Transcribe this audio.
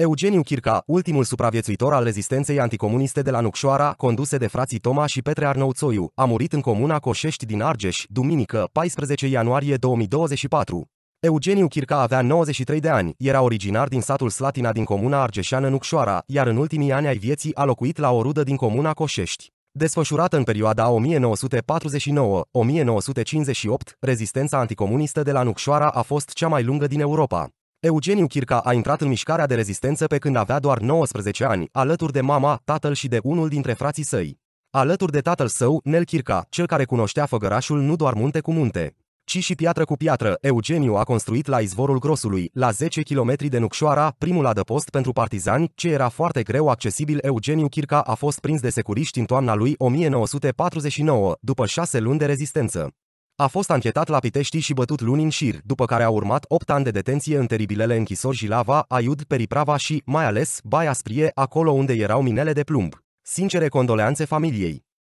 Eugeniu Chirca, ultimul supraviețuitor al rezistenței anticomuniste de la Nucșoara, conduse de frații Toma și Petre Arnăuțoiu, a murit în comuna Coșești din Argeș, duminică, 14 ianuarie 2024. Eugeniu Chirca avea 93 de ani, era originar din satul Slatina din comuna argeșeană Nucșoara, iar în ultimii ani ai vieții a locuit la o rudă din comuna Coșești. Desfășurată în perioada 1949-1958, rezistența anticomunistă de la Nucșoara a fost cea mai lungă din Europa. Eugeniu Chirca a intrat în mișcarea de rezistență pe când avea doar 19 ani, alături de mama, tatăl și de unul dintre frații săi. Alături de tatăl său, Nel Chirca, cel care cunoștea făgărașul nu doar munte cu munte, ci și piatră cu piatră, Eugeniu a construit la izvorul Grosului, la 10 km de Nucșoara, primul adăpost pentru partizani, ce era foarte greu accesibil. Eugeniu Chirca a fost prins de securiști în toamna lui 1949, după șase luni de rezistență. A fost anchetat la Pitești și bătut luni în șir, după care a urmat 8 ani de detenție în teribilele închisori Jilava, Aiud, Periprava și, mai ales, Baia Sprie, acolo unde erau minele de plumb. Sincere condoleanțe familiei.